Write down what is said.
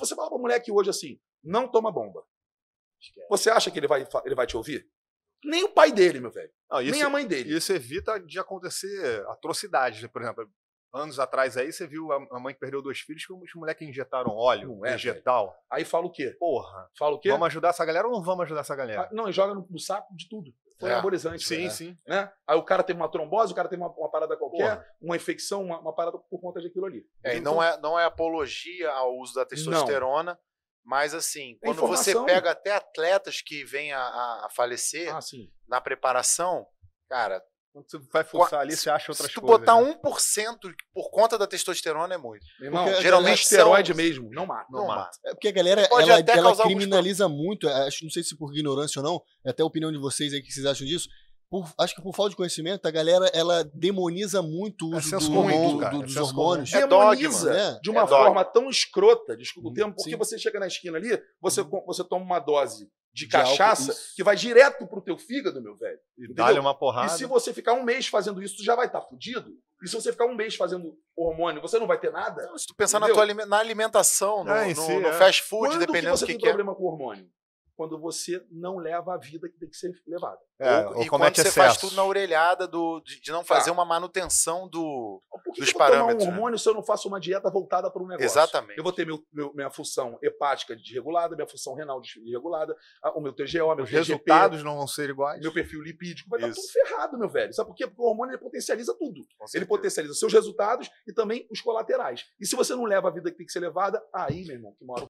Se você falar para um moleque hoje assim, não toma bomba, você acha que ele vai, ele vai te ouvir? Nem o pai dele, meu velho. Não, isso, nem a mãe dele. Isso evita de acontecer atrocidades. Né? Por exemplo, anos atrás aí você viu a mãe que perdeu dois filhos, que os moleques injetaram óleo não é, vegetal. Velho. Aí fala o quê? Porra. Fala o quê? Vamos ajudar essa galera ou não vamos ajudar essa galera? Ah, não, e joga no, no saco de tudo foi é. anabolizante. Sim, né? sim. Né? Aí o cara teve uma trombose, o cara teve uma, uma parada qualquer, Porra. uma infecção, uma, uma, parada por conta daquilo ali. É, então não, é, não é apologia ao uso da testosterona, não. mas assim, quando Informação. você pega até atletas que vêm a, a falecer ah, na preparação, cara, quando você vai forçar ali, você acha outras coisas. Se tu coisas, botar né? 1% por conta da testosterona, é muito. Irmão, porque geralmente esteroide são... mesmo, não mata. Não, não mata. mata. É porque a galera, ela, ela criminaliza muito, é, acho, não sei se por ignorância ou não, é até a opinião de vocês aí, que vocês acham disso, por, acho que por falta de conhecimento, a galera ela demoniza muito o é uso é do, comum, do, do, dos é hormônios. É demoniza de uma forma tão escrota, desculpa o hum, termo, porque Sim. você chega na esquina ali, você, uhum. você toma uma dose de, de cachaça álcool, que vai direto pro teu fígado, meu velho. E dá uma porrada. E se você ficar um mês fazendo isso, tu já vai estar tá fudido. E se você ficar um mês fazendo hormônio, você não vai ter nada? Não, se tu pensar na, tua, na alimentação, é, no, é, no, si, no é. fast food, Quando dependendo que você do que tem que é? problema é? com hormônio? quando você não leva a vida que tem que ser levada. É, ou, ou e quando você faz tudo na orelhada do, de, de não fazer tá. uma manutenção do, Por que dos que parâmetros. Tomar um né? hormônio né? se eu não faço uma dieta voltada para um negócio. Exatamente. Eu vou ter meu, meu, minha função hepática desregulada, minha função renal desregulada, o meu TGO, meu Os resultados não vão ser iguais. Meu perfil lipídico vai estar tá tudo ferrado, meu velho. Sabe por quê? Porque o hormônio ele potencializa tudo. Ele potencializa seus resultados e também os colaterais. E se você não leva a vida que tem que ser levada, aí, meu irmão, que mora